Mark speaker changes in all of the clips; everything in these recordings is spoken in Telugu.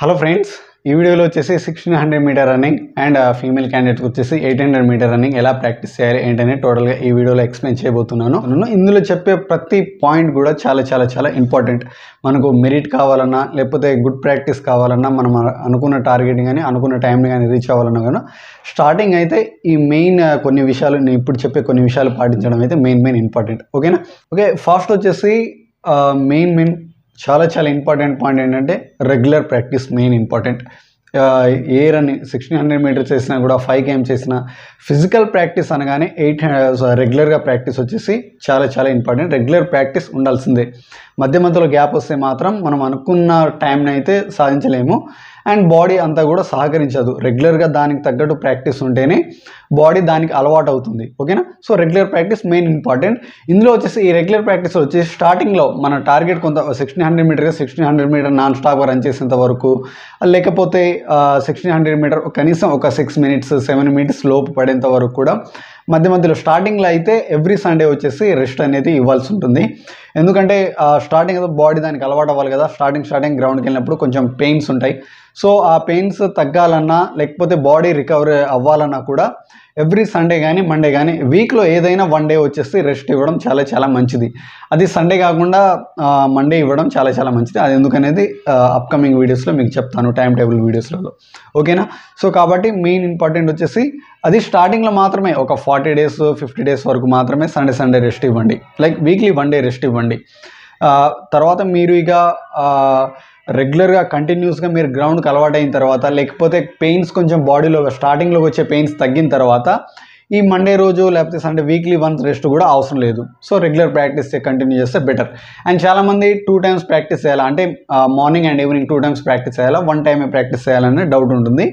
Speaker 1: హలో ఫ్రెండ్స్ ఈ వీడియోలో వచ్చేసి sixteen hundred metre running and female క్యాండిడేట్కి వచ్చేసి ఎయిట్ హండ్రెడ్ మీటర్ రన్నింగ్ ఎలా ప్రాక్టీస్ చేయాలి ఏంటనే టోటల్గా ఈ వీడియోలో ఎక్స్ప్లెయిన్ చేయబోతున్నాను నన్ను ఇందులో చెప్పే ప్రతి పాయింట్ కూడా చాలా చాలా చాలా ఇంపార్టెంట్ మనకు మెరిట్ కావాలన్నా లేకపోతే గుడ్ ప్రాక్టీస్ కావాలన్నా మనం అనుకున్న టార్గెట్ కానీ అనుకున్న టైంని కానీ రీచ్ అవ్వాలన్నా కానీ స్టార్టింగ్ అయితే ఈ మెయిన్ uh, కొన్ని విషయాలు నేను ఇప్పుడు చెప్పే కొన్ని విషయాలు పాటించడం అయితే మెయిన్ మెయిన్ ఇంపార్టెంట్ ఓకేనా ఓకే ఫాస్ట్ వచ్చేసి మెయిన్ uh, మెయిన్ చాలా చాలా ఇంపార్టెంట్ పాయింట్ ఏంటంటే రెగ్యులర్ ప్రాక్టీస్ మెయిన్ ఇంపార్టెంట్ ఏ రన్ సిక్స్టీన్ హండ్రెడ్ మీటర్స్ చేసినా కూడా ఫైవ్ గేమ్ చేసినా ఫిజికల్ ప్రాక్టీస్ అనగానే ఎయిట్ రెగ్యులర్గా ప్రాక్టీస్ వచ్చేసి చాలా చాలా ఇంపార్టెంట్ రెగ్యులర్ ప్రాక్టీస్ ఉండాల్సిందే మధ్య మధ్యలో గ్యాప్ వస్తే మాత్రం మనం అనుకున్న టైంని అయితే సాధించలేము అండ్ బాడీ అంతా కూడా సహకరించదు రెగ్యులర్గా దానికి తగ్గట్టు ప్రాక్టీస్ ఉంటేనే బాడీ దానికి అలవాటు అవుతుంది ఓకేనా so regular practice main important ఇందులో వచ్చేసి ఈ రెగ్యులర్ ప్రాక్టీస్ వచ్చేసి స్టార్టింగ్లో మన టార్గెట్ కొంత సిక్స్టీన్ హండ్రెడ్ మీటర్గా sixteen hundred metre non stop run చేసేంత వరకు లేకపోతే సిక్స్టీన్ హండ్రెడ్ మీటర్ కనీసం ఒక సిక్స్ మినిట్స్ సెవెన్ మినిట్స్ లోపు పడేంత వరకు కూడా మధ్య మధ్యలో స్టార్టింగ్లో అయితే ఎవ్రీ సండే వచ్చేసి రెస్ట్ అనేది ఇవ్వాల్సి ఉంటుంది ఎందుకంటే స్టార్టింగ్ బాడీ దానికి అలవాటు అవ్వాలి కదా స్టార్టింగ్ స్టార్టింగ్ గ్రౌండ్కి వెళ్ళినప్పుడు కొంచెం పెయిన్స్ ఉంటాయి సో ఆ పెయిన్స్ తగ్గాలన్నా లేకపోతే బాడీ రికవరీ అవ్వాలన్నా కూడా ఎవ్రీ సండే కానీ మండే కానీ వీక్లో ఏదైనా వన్ డే వచ్చేసి రెస్ట్ ఇవ్వడం చాలా చాలా మంచిది అది సండే కాకుండా మండే ఇవ్వడం చాలా చాలా మంచిది అది ఎందుకనేది అప్కమింగ్ వీడియోస్లో మీకు చెప్తాను టైం టేబుల్ వీడియోస్లలో ఓకేనా సో కాబట్టి మెయిన్ ఇంపార్టెంట్ వచ్చేసి అది స్టార్టింగ్లో మాత్రమే ఒక ఫార్టీ డేస్ ఫిఫ్టీ డేస్ వరకు మాత్రమే సండే సండే రెస్ట్ ఇవ్వండి like weekly one day rest ఇవ్వండి తర్వాత మీరు ఇక రెగ్యులర్గా కంటిన్యూస్గా మీరు గ్రౌండ్కి అలవాటైన తర్వాత లేకపోతే పెయిన్స్ కొంచెం బాడీలో స్టార్టింగ్లోకి వచ్చే పెయిన్స్ తగ్గిన తర్వాత ఈ మండే రోజు లేకపోతే సండే వీక్లీ వన్స్ రెస్ట్ కూడా అవసరం లేదు సో రెగ్యులర్ ప్రాక్టీస్ కంటిన్యూ చేస్తే బెటర్ అండ్ చాలామంది టూ టైమ్స్ ప్రాక్టీస్ చేయాలా అంటే morning and evening two times practice చేయాలా వన్ టైమే ప్రాక్టీస్ చేయాలనే డౌట్ ఉంటుంది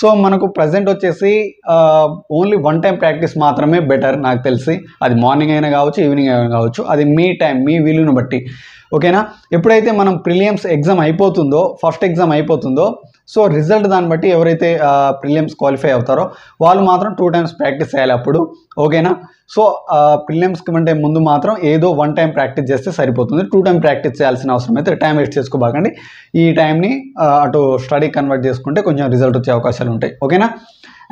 Speaker 1: సో మనకు ప్రజెంట్ వచ్చేసి ఓన్లీ వన్ టైం ప్రాక్టీస్ మాత్రమే బెటర్ నాకు తెలిసి అది మార్నింగ్ అయినా కావచ్చు ఈవినింగ్ అయినా కావచ్చు అది మీ టైం మీ వీలును బట్టి ఓకేనా ఎప్పుడైతే మనం ప్రిలియమ్స్ ఎగ్జామ్ అయిపోతుందో ఫస్ట్ ఎగ్జామ్ అయిపోతుందో సో రిజల్ట్ దాన్ని బట్టి ఎవరైతే ప్రిలియమ్స్ క్వాలిఫై అవుతారో వాళ్ళు మాత్రం టూ టైమ్స్ ప్రాక్టీస్ చేయాలి అప్పుడు ఓకేనా సో ప్రిలియమ్స్ కంటే ముందు మాత్రం ఏదో వన్ టైం ప్రాక్టీస్ చేస్తే సరిపోతుంది టూ టైం ప్రాక్టీస్ చేయాల్సిన అవసరం అయితే టైం వేస్ట్ చేసుకోబాకండి ఈ టైంని అటు స్టడీ కన్వర్ట్ చేసుకుంటే కొంచెం రిజల్ట్ వచ్చే అవకాశాలు ఉంటాయి ఓకేనా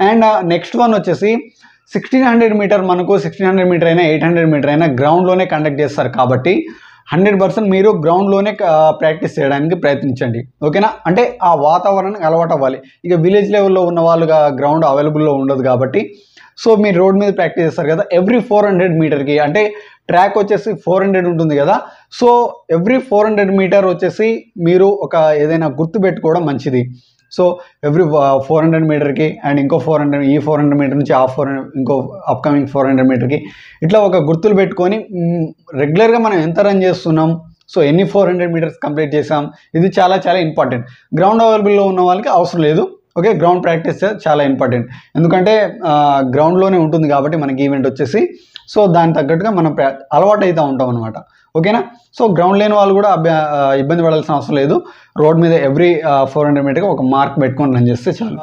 Speaker 1: అండ్ నెక్స్ట్ వన్ వచ్చేసి సిక్స్టీన్ హండ్రెడ్ మీటర్ మనకు సిక్స్టీన్ హండ్రెడ్ మీటర్ అయినా ఎయిట్ హండ్రెడ్ మీటర్ అయినా గ్రౌండ్లోనే కండక్ట్ చేస్తారు కాబట్టి హండ్రెడ్ పర్సెంట్ మీరు గ్రౌండ్లోనే ప్రాక్టీస్ చేయడానికి ప్రయత్నించండి ఓకేనా అంటే ఆ వాతావరణానికి అలవాటు అవ్వాలి ఇక విలేజ్ లెవెల్లో ఉన్న వాళ్ళుగా గ్రౌండ్ అవైలబుల్లో ఉండదు కాబట్టి సో మీరు రోడ్ మీద ప్రాక్టీస్ చేస్తారు కదా ఎవ్రీ ఫోర్ హండ్రెడ్ మీటర్కి అంటే ట్రాక్ వచ్చేసి ఫోర్ హండ్రెడ్ ఉంటుంది కదా so every four hundred metre వచ్చేసి మీరు ఒక ఏదైనా గుర్తు పెట్టుకోవడం మంచిది సో ఎవ్రీ ఫోర్ హండ్రెడ్ మీటర్కి అండ్ ఇంకో ఫోర్ హండ్రెడ్ ఈ ఫోర్ హండ్రెడ్ మీటర్ నుంచి ఆ ఫోర్ ఇంకో అప్కమింగ్ ఫోర్ హండ్రెడ్ మీటర్కి ఇట్లా ఒక గుర్తులు పెట్టుకొని రెగ్యులర్గా మనం ఎంత రన్ చేస్తున్నాం సో ఎన్ని ఫోర్ హండ్రెడ్ మీటర్స్ కంప్లీట్ చేసాం ఇది చాలా చాలా ఇంపార్టెంట్ గ్రౌండ్ అవైలబుల్లో ఉన్న వాళ్ళకి అవసరం లేదు ఓకే గ్రౌండ్ ప్రాక్టీస్ చాలా ఇంపార్టెంట్ ఎందుకంటే గ్రౌండ్లోనే ఉంటుంది కాబట్టి మనకి ఈవెంట్ వచ్చేసి సో దానికి తగ్గట్టుగా మనం అలవాటు అవుతూ ఉంటాం అనమాట ఓకేనా సో గ్రౌండ్ లేని వాళ్ళు కూడా ఇబ్బంది పడాల్సిన అవసరం లేదు రోడ్ మీద ఎవ్రీ ఫోర్ హండ్రెడ్ మీటర్కి ఒక మార్క్ పెట్టుకొని రన్ చేస్తే చాలు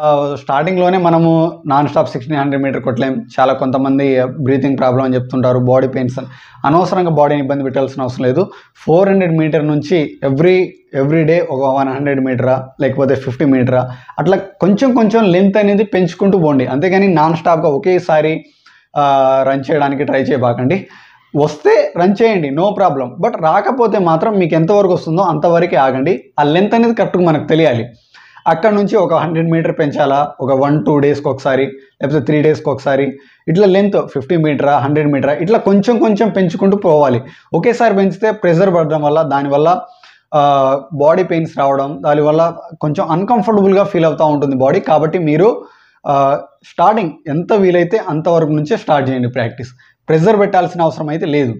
Speaker 1: స్టార్టింగ్లోనే మనము non stop sixteen hundred metre కొట్టలేం చాలా కొంతమంది బ్రీతింగ్ ప్రాబ్లం అని చెప్తుంటారు బాడీ పెయిన్స్ అని అనవసరంగా బాడీని ఇబ్బంది పెట్టాల్సిన అవసరం లేదు ఫోర్ హండ్రెడ్ మీటర్ నుంచి ఎవ్రీ ఎవ్రీ డే ఒక వన్ హండ్రెడ్ మీటరా లేకపోతే ఫిఫ్టీ మీటరా అట్లా కొంచెం కొంచెం లెంత్ అనేది పెంచుకుంటూ పోండి అంతేగాని నాన్ స్టాప్గా ఒకేసారి రన్ చేయడానికి ట్రై చేయబాకండి వస్తే రన్ చేయండి నో ప్రాబ్లం బట్ రాకపోతే మాత్రం మీకు ఎంతవరకు వస్తుందో అంతవరకే ఆగండి ఆ లెంత్ అనేది కరెక్ట్గా మనకు తెలియాలి అక్కడ నుంచి ఒక హండ్రెడ్ మీటర్ పెంచాలా ఒక వన్ టూ డేస్కి ఒకసారి లేకపోతే త్రీ డేస్కి ఒకసారి ఇట్లా లెంత్ ఫిఫ్టీ మీటరా హండ్రెడ్ మీటరా ఇట్లా కొంచెం కొంచెం పెంచుకుంటూ పోవాలి ఒకేసారి పెంచితే ప్రెజర్ పడడం వల్ల దానివల్ల బాడీ పెయిన్స్ రావడం దానివల్ల కొంచెం అన్కంఫర్టబుల్గా ఫీల్ అవుతూ ఉంటుంది బాడీ కాబట్టి మీరు స్టార్టింగ్ ఎంత వీలైతే అంతవరకు నుంచే స్టార్ట్ చేయండి ప్రాక్టీస్ ప్రెజర్ పెట్టాల్సిన అవసరం అయితే లేదు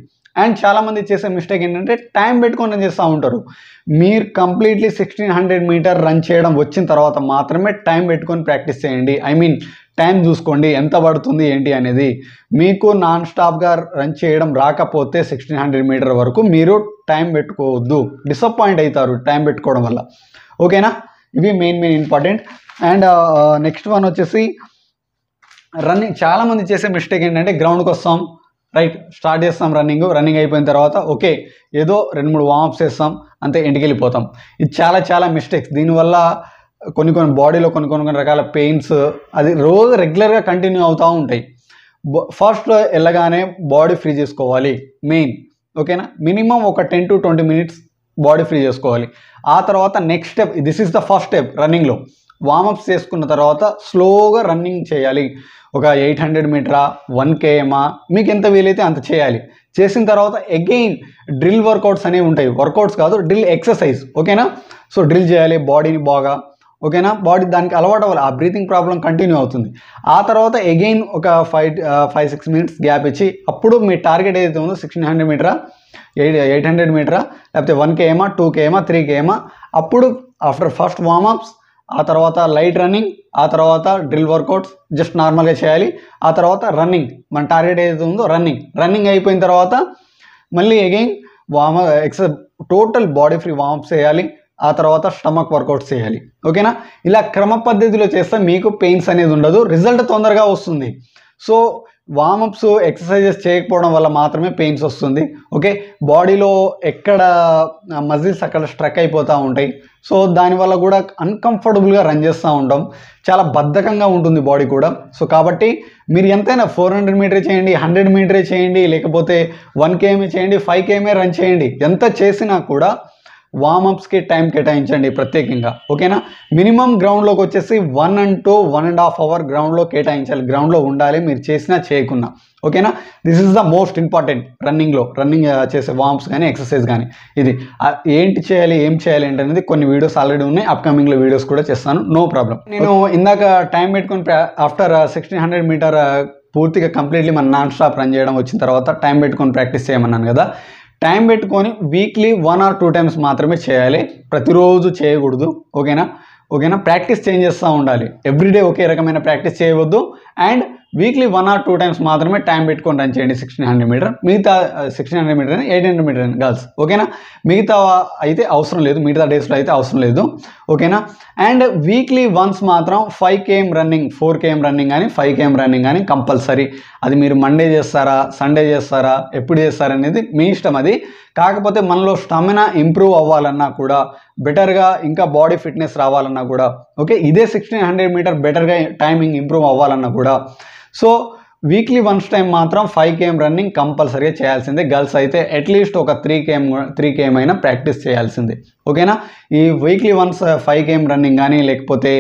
Speaker 1: అండ్ చాలామంది చేసే మిస్టేక్ ఏంటంటే టైం పెట్టుకొని చేస్తూ ఉంటారు మీరు completely sixteen hundred metre run చేయడం వచ్చిన తర్వాత మాత్రమే టైం పెట్టుకొని ప్రాక్టీస్ చేయండి ఐ మీన్ టైం చూసుకోండి ఎంత పడుతుంది ఏంటి అనేది మీకు నాన్ స్టాప్గా రన్ చేయడం రాకపోతే సిక్స్టీన్ హండ్రెడ్ మీటర్ వరకు మీరు టైం పెట్టుకోవద్దు డిసప్పాయింట్ అవుతారు టైం పెట్టుకోవడం వల్ల ఓకేనా ఇవి main main important and next one వచ్చేసి రన్నింగ్ చాలామంది చేసే మిస్టేక్ ఏంటంటే గ్రౌండ్కి వస్తాం రైట్ స్టార్ట్ చేస్తాం రన్నింగ్ రన్నింగ్ అయిపోయిన తర్వాత ఓకే ఏదో రెండు మూడు వామప్స్ చేస్తాం అంతే ఇంటికి వెళ్ళిపోతాం ఇది చాలా చాలా మిస్టేక్స్ దీనివల్ల కొన్ని కొన్ని బాడీలో కొన్ని కొన్ని కొన్ని రకాల పెయిన్స్ అది రోజు రెగ్యులర్గా కంటిన్యూ అవుతూ ఉంటాయి ఫస్ట్లో వెళ్ళగానే బాడీ ఫ్రీ చేసుకోవాలి మెయిన్ ఓకేనా మినిమం ఒక ten to twenty minutes body free చేసుకోవాలి ఆ తర్వాత next step this is the first step రన్నింగ్లో వామప్స్ చేసుకున్న తర్వాత స్లోగా రన్నింగ్ చేయాలి ఒక ఎయిట్ హండ్రెడ్ మీటరా వన్ కేఎమా మీకు ఎంత వీలైతే అంత చేయాలి చేసిన తర్వాత అగెయిన్ డ్రిల్ వర్కౌట్స్ అనేవి ఉంటాయి వర్కౌట్స్ కాదు డ్రిల్ ఎక్సర్సైజ్ ఓకేనా సో డ్రిల్ చేయాలి బాడీని బాగా ఓకేనా బాడీ దానికి అలవాటు అవ్వాలి ఆ బ్రీతింగ్ ప్రాబ్లం కంటిన్యూ అవుతుంది ఆ తర్వాత అగెయిన్ ఒక five five six minutes gap ఇచ్చి అప్పుడు మీ టార్గెట్ ఏదైతే ఉందో సిక్స్టీన్ హండ్రెడ్ మీటరా ఎయిట్ ఎయిట్ హండ్రెడ్ మీటరా లేకపోతే వన్ కేఏమా టూ కేఏమా త్రీ కేఏమా అప్పుడు ఆఫ్టర్ ఫస్ట్ వార్మప్స్ ఆ తర్వాత లైట్ రన్నింగ్ ఆ తర్వాత డ్రిల్ వర్కౌట్స్ జస్ట్ నార్మల్గా చేయాలి ఆ తర్వాత రన్నింగ్ మన టార్గెట్ ఏదైతే ఉందో రన్నింగ్ రన్నింగ్ అయిపోయిన తర్వాత మళ్ళీ అగైన్ వామ ఎక్స టోటల్ బాడీ ఫ్రీ వామప్స్ చేయాలి ఆ తర్వాత స్టమక్ వర్కౌట్స్ చేయాలి ఓకేనా ఇలా క్రమ పద్ధతిలో చేస్తే మీకు పెయిన్స్ అనేది ఉండదు రిజల్ట్ తొందరగా వస్తుంది సో వామప్స్ ఎక్సర్సైజెస్ చేయకపోవడం వల్ల మాత్రమే పెయిన్స్ వస్తుంది ఓకే బాడీలో ఎక్కడ మజిల్స్ అక్కడ స్ట్రక్ అయిపోతూ ఉంటాయి సో దానివల్ల కూడా అన్కంఫర్టబుల్గా రన్ చేస్తూ ఉంటాం చాలా బద్ధకంగా ఉంటుంది బాడీ కూడా సో కాబట్టి మీరు ఎంతైనా ఫోర్ హండ్రెడ్ మీటరే చేయండి హండ్రెడ్ మీటరే చేయండి లేకపోతే వన్ కేఎమ్ఏ చేయండి ఫైవ్ కేఎమ్ఏ రన్ చేయండి ఎంత చేసినా కూడా వామప్స్కి టైం కేటాయించండి ప్రత్యేకంగా ఓకేనా మినిమం గ్రౌండ్లోకి వచ్చేసి one and two one and half hour గ్రౌండ్లో కేటాయించాలి గ్రౌండ్లో ఉండాలి మీరు చేసినా చేయకున్నా ఓకేనా this is the most important రన్నింగ్లో రన్నింగ్ చేసే వామ్స్ కానీ ఎక్సర్సైజ్ కానీ ఇది ఏంటి చేయాలి ఏం చేయాలి ఏంటనేది కొన్ని వీడియోస్ ఆల్రెడీ ఉన్నాయి అప్కమింగ్లో వీడియోస్ కూడా చేస్తాను నో ప్రాబ్లం నేను ఇందాక టైం పెట్టుకుని ఆఫ్టర్ సిక్స్టీన్ హండ్రెడ్ మీటర్ పూర్తిగా కంప్లీట్లీ మనం నాన్ స్టాప్ రన్ చేయడం వచ్చిన తర్వాత టైం పెట్టుకొని ప్రాక్టీస్ చేయమన్నాను కదా టైం పెట్టుకొని weekly one or two times మాత్రమే చేయాలి ప్రతిరోజు చేయకూడదు ఓకేనా ఓకేనా ప్రాక్టీస్ చేంజ్ చేస్తూ ఉండాలి ఎవ్రీడే ఒకే రకమైన ప్రాక్టీస్ చేయవద్దు and weekly one or two times మాత్రమే టైం పెట్టుకొని రన్ చేయండి సిక్స్టీన్ హండ్రెడ్ మీటర్ మిగతా సిక్స్టీన్ హండ్రెడ్ మీటర్ అని ఎయిట్ హండ్రెడ్ మీటర్ అని గర్ల్స్ ఓకేనా మిగతా అయితే అవసరం లేదు మిగతా డేస్లో అయితే అవసరం లేదు ఓకేనా అండ్ వీక్లీ వన్స్ మాత్రం five KM running four KM running కానీ ఫైవ్ కేఎం రన్నింగ్ కానీ కంపల్సరీ అది మీరు మండే చేస్తారా సండే చేస్తారా ఎప్పుడు చేస్తారా అనేది మీ ఇష్టం అది కాకపోతే మనలో స్టమినా ఇంప్రూవ్ అవ్వాలన్నా కూడా బెటర్గా ఇంకా బాడీ ఫిట్నెస్ రావాలన్నా కూడా ఓకే ఇదే సిక్స్టీన్ హండ్రెడ్ మీటర్ బెటర్గా టైమింగ్ ఇంప్రూవ్ అవ్వాలన్నా కూడా సో వీక్లీ వన్స్ టైం మాత్రం ఫైవ్ కేఎం రన్నింగ్ కంపల్సరీగా చేయాల్సిందే గర్ల్స్ అయితే అట్లీస్ట్ ఒక త్రీ కేఎం త్రీ కేఎం అయినా ప్రాక్టీస్ చేయాల్సిందే ఓకేనా ఈ weekly once five KM running కానీ లేకపోతే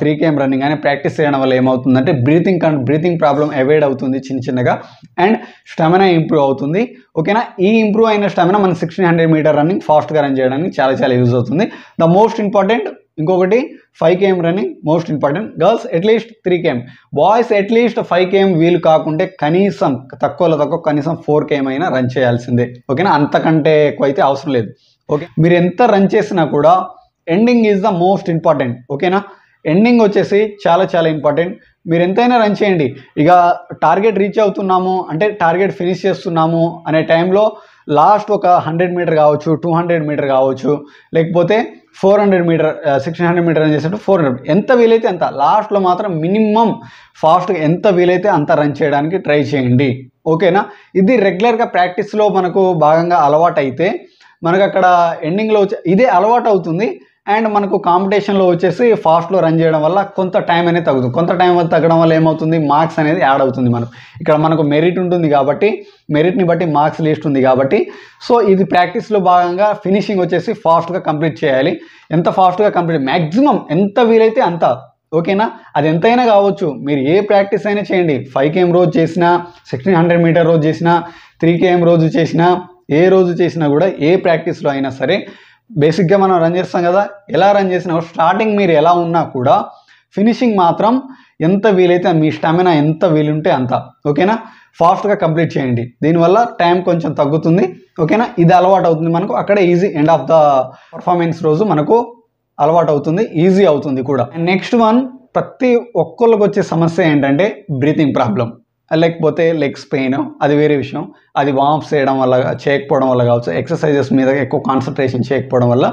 Speaker 1: త్రీ కేఎం రన్నింగ్ కానీ ప్రాక్టీస్ చేయడం వల్ల ఏమవుతుందంటే బ్రీతింగ్ కన్ బ్రీతింగ్ ప్రాబ్లం అవాయిడ్ అవుతుంది చిన్న చిన్నగా అండ్ స్టెమినా ఇంప్రూవ్ అవుతుంది ఓకేనా ఈ ఇంప్రూవ్ అయిన స్టెమినా మన సిక్స్టీన్ హండ్రెడ్ మీటర్ రన్నింగ్ ఫాస్ట్గా రన్ చేయడానికి చాలా చాలా యూజ్ అవుతుంది ద మోస్ట్ ఇంపార్టెంట్ ఇంకొకటి five KM running most important girls at least three KM boys at least five KM వీలు కాకుంటే కనీసం తక్కువలో తక్కువ కనీసం ఫోర్ కేఎం అయినా రన్ చేయాల్సిందే ఓకేనా అంతకంటే ఎక్కువ అయితే అవసరం లేదు ఓకే మీరు ఎంత రన్ చేసినా కూడా ending is the most important ఓకేనా ఎండింగ్ వచ్చేసి చాలా చాలా ఇంపార్టెంట్ మీరు ఎంతైనా రన్ చేయండి ఇక టార్గెట్ రీచ్ అవుతున్నాము అంటే టార్గెట్ ఫినిష్ చేస్తున్నాము అనే టైంలో లాస్ట్ ఒక హండ్రెడ్ మీటర్ కావచ్చు టూ హండ్రెడ్ మీటర్ కావచ్చు లేకపోతే four hundred metre sixteen hundred metre అని చేసేటప్పుడు ఫోర్ హండ్రెడ్ ఎంత వీలైతే అంత లాస్ట్లో మాత్రం మినిమం ఫాస్ట్గా ఎంత వీలైతే అంత రన్ చేయడానికి ట్రై చేయండి ఓకేనా ఇది రెగ్యులర్గా ప్రాక్టీస్లో మనకు భాగంగా అలవాటు అయితే మనకు అక్కడ ఎండింగ్లో వచ్చే ఇదే అలవాటు అవుతుంది అండ్ మనకు కాంపిటీషన్లో వచ్చేసి ఫాస్ట్లో రన్ చేయడం వల్ల కొంత టైం అనేది తగ్గుతుంది కొంత టైం వల్ల తగ్గడం వల్ల ఏమవుతుంది మార్క్స్ అనేది యాడ్ అవుతుంది మనకు ఇక్కడ మనకు మెరిట్ ఉంటుంది కాబట్టి మెరిట్ని బట్టి మార్క్స్ లిస్ట్ ఉంది కాబట్టి సో ఇది ప్రాక్టీస్లో భాగంగా ఫినిషింగ్ వచ్చేసి ఫాస్ట్గా కంప్లీట్ చేయాలి ఎంత ఫాస్ట్గా కంప్లీట్ మ్యాక్సిమం ఎంత వీలైతే అంత ఓకేనా అది ఎంతైనా కావచ్చు మీరు ఏ ప్రాక్టీస్ అయినా చేయండి ఫైవ్ కేఎం రోజు చేసినా సిక్స్టీన్ హండ్రెడ్ మీటర్ రోజు చేసినా త్రీ కేఎం రోజు చేసినా ఏ రోజు చేసినా కూడా ఏ ప్రాక్టీస్లో అయినా సరే బేసిక్గా మనం రన్ చేస్తాం కదా ఎలా రన్ చేసినా స్టార్టింగ్ మీరు ఎలా ఉన్నా కూడా ఫినిషింగ్ మాత్రం ఎంత వీలైతే మీ స్టామినా ఎంత వీలుంటే అంత ఓకేనా ఫాస్ట్గా కంప్లీట్ చేయండి దీనివల్ల టైం కొంచెం తగ్గుతుంది ఓకేనా ఇది అలవాటు అవుతుంది మనకు అక్కడే easy end of the performance రోజు మనకు అలవాటు అవుతుంది ఈజీ అవుతుంది కూడా నెక్స్ట్ వన్ ప్రతి ఒక్కళ్ళకి వచ్చే సమస్య ఏంటంటే బ్రీతింగ్ ప్రాబ్లం లేకపోతే లెగ్స్ పెయిన్ అది వేరే విషయం అది వామ్స్ చేయడం వల్ల చేయకపోవడం వల్ల కావచ్చు ఎక్సర్సైజెస్ మీద ఎక్కువ కాన్సన్ట్రేషన్ చేయకపోవడం వల్ల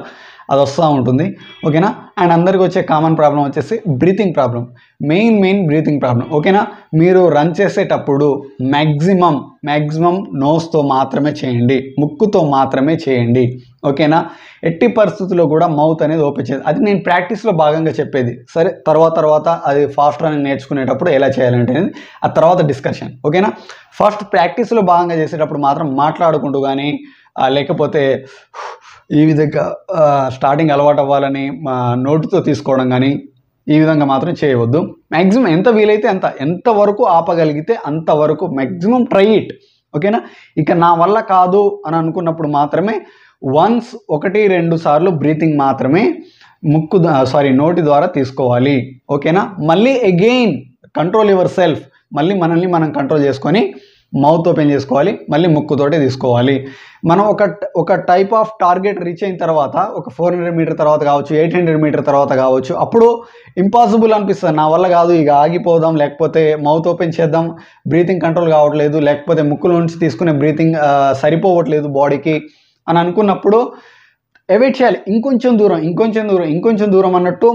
Speaker 1: అది వస్తూ ఉంటుంది ఓకేనా అండ్ అందరికి వచ్చే కామన్ ప్రాబ్లం వచ్చేసి breathing problem main main breathing problem ఓకేనా మీరు రన్ చేసేటప్పుడు మ్యాక్సిమం మ్యాక్సిమం నోస్తో మాత్రమే చేయండి ముక్కుతో మాత్రమే చేయండి ఓకేనా ఎట్టి పరిస్థితుల్లో కూడా మౌత్ అనేది ఓపెన్ చేయదు అది నేను ప్రాక్టీస్లో భాగంగా చెప్పేది సరే తర్వాత తర్వాత అది ఫాస్ట్ అని నేర్చుకునేటప్పుడు ఎలా చేయాలంటే ఆ తర్వాత డిస్కషన్ ఓకేనా ఫస్ట్ ప్రాక్టీస్లో భాగంగా చేసేటప్పుడు మాత్రం మాట్లాడుకుంటూ కానీ లేకపోతే ఈ విధంగా స్టార్టింగ్ అలవాటు అవ్వాలని మా నోటుతో తీసుకోవడం కానీ ఈ విధంగా మాత్రం చేయవద్దు మ్యాక్సిమం ఎంత వీలైతే అంత ఎంతవరకు ఆపగలిగితే అంతవరకు మ్యాక్సిమం ట్రై ఇట్ ఓకేనా ఇక నా వల్ల కాదు అని అనుకున్నప్పుడు మాత్రమే వన్స్ ఒకటి రెండు సార్లు బ్రీతింగ్ మాత్రమే ముక్కు సారీ నోటి ద్వారా తీసుకోవాలి ఓకేనా మళ్ళీ అగెయిన్ కంట్రోల్ యువర్ సెల్ఫ్ మళ్ళీ మనల్ని మనం కంట్రోల్ చేసుకొని మౌత్ ఓపెన్ చేసుకోవాలి మళ్ళీ ముక్కుతోటే తీసుకోవాలి మనం ఒక ఒక టైప్ ఆఫ్ టార్గెట్ రీచ్ అయిన తర్వాత ఒక ఫోర్ హండ్రెడ్ మీటర్ తర్వాత కావచ్చు ఎయిట్ హండ్రెడ్ మీటర్ తర్వాత కావచ్చు అప్పుడు ఇంపాసిబుల్ అనిపిస్తుంది నా వల్ల కాదు ఇక ఆగిపోదాం లేకపోతే మౌత్ ఓపెన్ చేద్దాం బ్రీతింగ్ కంట్రోల్ కావట్లేదు లేకపోతే ముక్కులో నుంచి తీసుకునే బ్రీతింగ్ సరిపోవట్లేదు బాడీకి అని అనుకున్నప్పుడు ఎవైట్ చేయాలి ఇంకొంచెం దూరం ఇంకొంచెం దూరం ఇంకొంచెం దూరం అన్నట్టు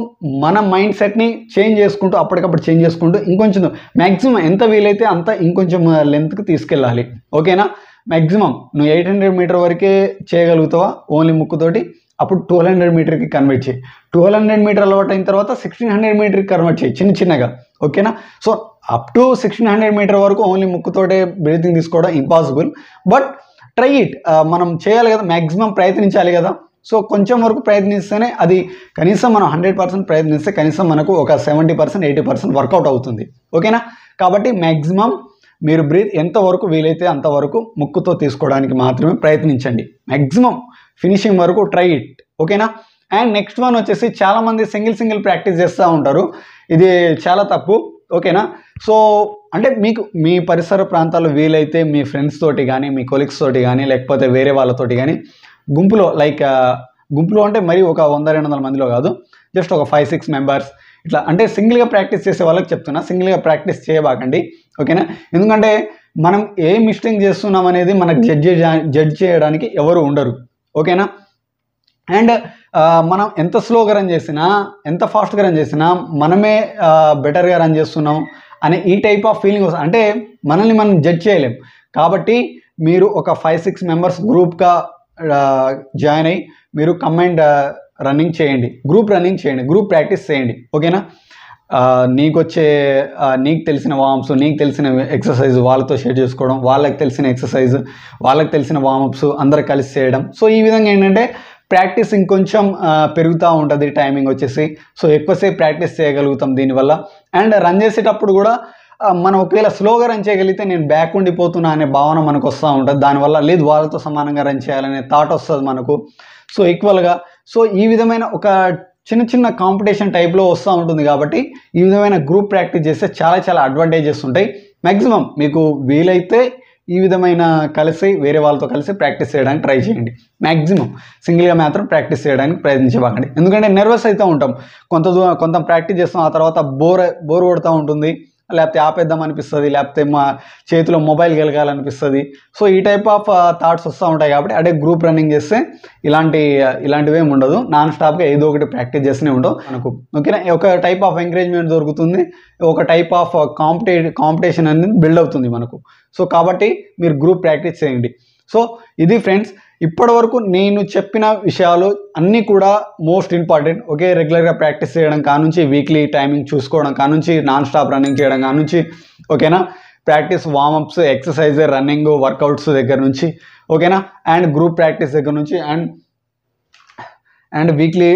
Speaker 1: మన మైండ్ సెట్ని చేంజ్ చేసుకుంటూ అప్పటికప్పుడు చేంజ్ చేసుకుంటూ ఇంకొంచెం దూరం మ్యాక్సిమం ఎంత వీలైతే అంత ఇంకొంచెం లెంత్కి uh, తీసుకెళ్ళాలి ఓకేనా మ్యాక్సిమం నువ్వు ఎయిట్ హండ్రెడ్ మీటర్ వరకే చేయగలుగుతావా ఓన్లీ ముక్కుతోటి అప్పుడు టూ హండ్రెడ్ మీటర్కి కన్వర్ట్ చేయి ట్వెల్వ్ హండ్రెడ్ మీటర్ అలవాటు అయిన తర్వాత సిక్స్టీన్ హండ్రెడ్ మీటర్కి కన్వర్ట్ చేయి చిన్న చిన్నగా ఓకేనా so up to sixteen hundred metre వరకు ఓన్లీ ముక్కుతోటే బ్రీతింగ్ తీసుకోవడం ఇంపాసిబుల్ బట్ ట్రై ఇట్ మనం చేయాలి కదా మ్యాక్సిమం ప్రయత్నించాలి కదా సో కొంచెం వరకు ప్రయత్నిస్తేనే అది కనీసం మనం హండ్రెడ్ పర్సెంట్ ప్రయత్నిస్తే కనీసం మనకు ఒక seventy percent eighty percent workout అవుతుంది ఓకేనా కాబట్టి మ్యాక్సిమం మీరు బ్రీత్ ఎంతవరకు వీలైతే అంతవరకు ముక్కుతో తీసుకోవడానికి మాత్రమే ప్రయత్నించండి మ్యాక్సిమం ఫినిషింగ్ వరకు ట్రై ఇట్ ఓకేనా అండ్ నెక్స్ట్ వన్ వచ్చేసి చాలామంది సింగిల్ సింగిల్ ప్రాక్టీస్ చేస్తూ ఉంటారు ఇది చాలా తప్పు ఓకేనా సో అంటే మీకు మీ పరిసర ప్రాంతాల్లో వీలైతే మీ ఫ్రెండ్స్ తోటి కానీ మీ కొలీగ్స్ తోటి కానీ లేకపోతే వేరే వాళ్ళతోటి కానీ గుంపులో లైక్ గుంపులో అంటే మరి ఒక వంద రెండు వందల మందిలో కాదు జస్ట్ ఒక ఫైవ్ సిక్స్ మెంబర్స్ ఇట్లా అంటే సింగిల్గా ప్రాక్టీస్ చేసే వాళ్ళకి చెప్తున్నా సింగిల్గా ప్రాక్టీస్ చేయబాకండి ఓకేనా ఎందుకంటే మనం ఏ మిస్టేక్ చేస్తున్నాం అనేది మనకు జడ్జ్ జడ్జ్ చేయడానికి ఎవరు ఉండరు ఓకేనా అండ్ మనం ఎంత స్లోగా రన్ చేసినా ఎంత ఫాస్ట్గా రన్ చేసినా మనమే బెటర్గా రన్ చేస్తున్నాం అనే ఈ టైప్ ఆఫ్ ఫీలింగ్ వస్తుంది అంటే మనల్ని మనం జడ్జ్ చేయలేం కాబట్టి మీరు ఒక ఫైవ్ సిక్స్ మెంబర్స్ గ్రూప్గా జాయిన్ అయ్యి మీరు కమెండ్ రన్నింగ్ చేయండి గ్రూప్ రన్నింగ్ చేయండి గ్రూప్ ప్రాక్టీస్ చేయండి ఓకేనా నీకు వచ్చే నీకు తెలిసిన వామ్స్ నీకు తెలిసిన ఎక్సర్సైజ్ వాళ్ళతో షేర్ చేసుకోవడం వాళ్ళకి తెలిసిన ఎక్సర్సైజ్ వాళ్ళకి తెలిసిన వామప్స్ అందరు కలిసి చేయడం సో ఈ విధంగా ఏంటంటే ప్రాక్టీస్ ఇంకొంచెం పెరుగుతూ ఉంటుంది టైమింగ్ వచ్చేసి సో ఎక్కువసేపు ప్రాక్టీస్ చేయగలుగుతాం దీనివల్ల అండ్ రన్ చేసేటప్పుడు కూడా మనం ఒకవేళ స్లోగా రన్ చేయగలిగితే నేను బ్యాక్ ఉండిపోతున్నా అనే భావన మనకు వస్తూ ఉంటుంది దానివల్ల లేదు వాళ్ళతో సమానంగా రన్ చేయాలనే థాట్ వస్తుంది మనకు సో ఈక్వల్గా సో ఈ విధమైన ఒక చిన్న చిన్న కాంపిటీషన్ టైప్లో వస్తూ ఉంటుంది కాబట్టి ఈ విధమైన గ్రూప్ ప్రాక్టీస్ చేస్తే చాలా చాలా అడ్వాంటేజెస్ ఉంటాయి మ్యాక్సిమం మీకు వీలైతే ఈ విధమైన కలిసి వేరే వాళ్ళతో కలిసి ప్రాక్టీస్ చేయడానికి ట్రై చేయండి మ్యాక్సిమం సింగిల్గా మాత్రం ప్రాక్టీస్ చేయడానికి ప్రయత్నించబాకండి ఎందుకంటే నర్వస్ అయితే ఉంటాం కొంత కొంత ప్రాక్టీస్ చేస్తాం ఆ తర్వాత బోర్ బోర్ కొడుతూ ఉంటుంది లేకపోతే ఆపేద్దాం అనిపిస్తుంది లేకపోతే మా చేతిలో మొబైల్ గెలగాలనిపిస్తుంది సో ఈ టైప్ ఆఫ్ థాట్స్ వస్తూ ఉంటాయి కాబట్టి అదే గ్రూప్ రన్నింగ్ చేస్తే ఇలాంటి uh, ఇలాంటివి ఏమి ఉండదు నాన్ స్టాప్గా ఏదో ఒకటి ప్రాక్టీస్ చేస్తూనే ఉండవు మనకు ఓకేనా ఒక టైప్ ఆఫ్ ఎంకరేజ్మెంట్ దొరుకుతుంది ఒక టైప్ ఆఫ్ కాంపిటే కాంపిటీషన్ అనేది బిల్డ్ అవుతుంది మనకు సో కాబట్టి మీరు గ్రూప్ ప్రాక్టీస్ చేయండి సో ఇది ఫ్రెండ్స్ ఇప్పటి వరకు నేను చెప్పిన విషయాలు అన్నీ కూడా మోస్ట్ ఇంపార్టెంట్ ఒకే రెగ్యులర్గా ప్రాక్టీస్ చేయడం కానుంచి వీక్లీ టైమింగ్ చూసుకోవడం కానుంచి నాన్ స్టాప్ రన్నింగ్ చేయడం కానుంచి ఓకేనా practice warmups exercise running workouts దగ్గర నుంచి ఓకేనా అండ్ గ్రూప్ ప్రాక్టీస్ దగ్గర నుంచి and and weekly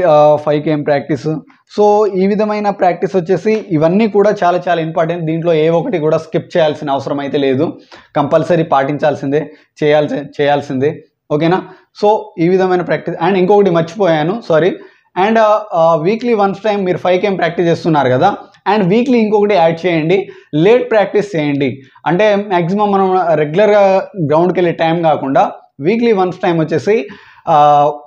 Speaker 1: five KM practice so ఈ విధమైన ప్రాక్టీస్ వచ్చేసి ఇవన్నీ కూడా చాలా చాలా ఇంపార్టెంట్ దీంట్లో ఏ ఒకటి కూడా స్కిప్ చేయాల్సిన అవసరం అయితే లేదు కంపల్సరీ పాటించాల్సిందే చేయాల్సి చేయాల్సిందే ఓకేనా సో ఈ విధమైన ప్రాక్టీస్ అండ్ ఇంకొకటి మర్చిపోయాను sorry and weekly once time మీరు ఫైవ్ కేమ్ ప్రాక్టీస్ చేస్తున్నారు కదా అండ్ వీక్లీ ఇంకొకటి యాడ్ చేయండి లేట్ ప్రాక్టీస్ చేయండి అంటే మ్యాక్సిమం మనం రెగ్యులర్గా గ్రౌండ్కి వెళ్ళే టైం కాకుండా వీక్లీ వన్స్ టైం వచ్చేసి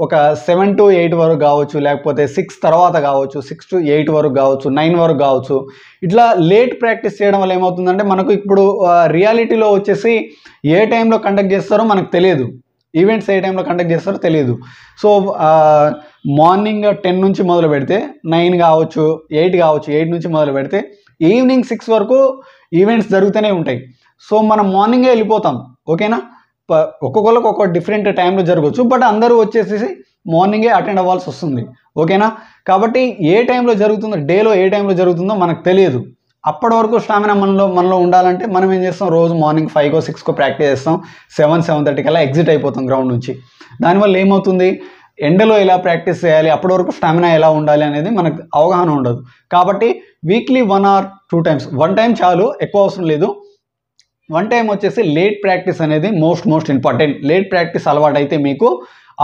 Speaker 1: ఒక సెవెన్ టు ఎయిట్ వరకు కావచ్చు లేకపోతే సిక్స్ తర్వాత కావచ్చు సిక్స్ టు ఎయిట్ వరకు కావచ్చు నైన్ వరకు కావచ్చు ఇట్లా లేట్ ప్రాక్టీస్ చేయడం వల్ల ఏమవుతుందంటే మనకు ఇప్పుడు రియాలిటీలో వచ్చేసి ఏ టైంలో కండక్ట్ చేస్తారో మనకు తెలియదు ఈవెంట్స్ ఏ టైంలో కండక్ట్ చేస్తారో తెలియదు సో మార్నింగ్ టెన్ నుంచి మొదలు పెడితే నైన్ కావచ్చు ఎయిట్ కావచ్చు ఎయిట్ నుంచి మొదలు పెడితే ఈవినింగ్ సిక్స్ వరకు ఈవెంట్స్ జరుగుతూనే ఉంటాయి సో మనం మార్నింగే వెళ్ళిపోతాం ఓకేనా ఒక్కొక్కరికి ఒక్కొక్క డిఫరెంట్ టైంలో జరగవచ్చు బట్ అందరూ వచ్చేసేసి మార్నింగే అటెండ్ అవ్వాల్సి వస్తుంది ఓకేనా కాబట్టి ఏ టైంలో జరుగుతుందో డేలో ఏ టైంలో జరుగుతుందో మనకు తెలియదు అప్పటి వరకు స్టామినా మనలో మనలో ఉండాలంటే మనం ఏం చేస్తాం రోజు మార్నింగ్ ఫైవ్కో సిక్స్కో ప్రాక్టీస్ చేస్తాం సెవెన్ సెవెన్ థర్టీకి అలా ఎగ్జిట్ అయిపోతాం గ్రౌండ్ నుంచి దానివల్ల ఏమవుతుంది ఎండలో ఎలా ప్రాక్టీస్ చేయాలి అప్పటి వరకు స్టామినా ఎలా ఉండాలి అనేది మనకు అవగాహన ఉండదు కాబట్టి weekly one or two times one time చాలు ఎక్కువ అవసరం లేదు వన్ టైం వచ్చేసి లేట్ ప్రాక్టీస్ అనేది most most important late practice అయితే మీకు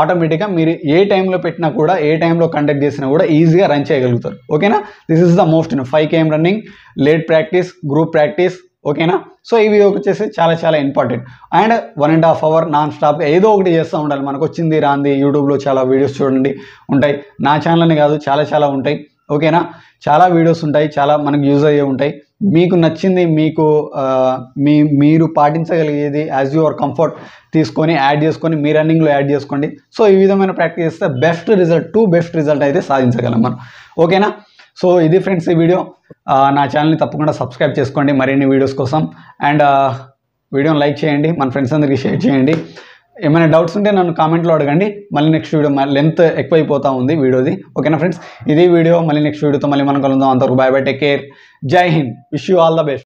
Speaker 1: ఆటోమేటిక్గా మీరు ఏ టైంలో పెట్టినా కూడా ఏ టైంలో కండక్ట్ చేసినా కూడా ఈజీగా రన్ చేయగలుగుతారు ఓకేనా this is the most five KM running late practice group practice ఓకేనా సో ఇవి వచ్చేసి చాలా చాలా important and one and half hour non stop ఏదో ఒకటి చేస్తూ ఉండాలి మనకు వచ్చింది రాంది యూట్యూబ్లో చాలా వీడియోస్ చూడండి ఉంటాయి నా ఛానల్ని కాదు చాలా చాలా ఉంటాయి ఓకేనా చాలా వీడియోస్ ఉంటాయి చాలా మనకు యూజ్ అయ్యే ఉంటాయి Hmm. మీకు నచ్చింది మీకు మీ మీరు పాటించగలిగేది యాజ్ యువర్ కంఫర్ట్ తీసుకొని యాడ్ చేసుకొని మీ రన్నింగ్లో యాడ్ చేసుకోండి సో ఈ విధమైన ప్రాక్టీస్ చేస్తే best result to best result అయితే సాధించగలం మనం ఓకేనా సో ఇది ఫ్రెండ్స్ ఈ వీడియో నా ఛానల్ని తప్పకుండా సబ్స్క్రైబ్ చేసుకోండి మరిన్ని వీడియోస్ కోసం అండ్ వీడియోని లైక్ చేయండి మన ఫ్రెండ్స్ అందరికీ షేర్ చేయండి ఏమైనా డౌట్స్ ఉంటే నన్ను కామెంట్లో అడగండి మళ్ళీ నెక్స్ట్ వీడియో లెంత్ ఎక్కువైపోతూ ఉంది వీడియోది ఓకేనా ఫ్రెండ్స్ ఇది వీడియో మళ్ళీ నెక్స్ట్ వీడియోతో మళ్ళీ మనం కలుద్దాం అంతవరకు బాయ్ బై టేక్ కేర్ जय हिंद wish you all the best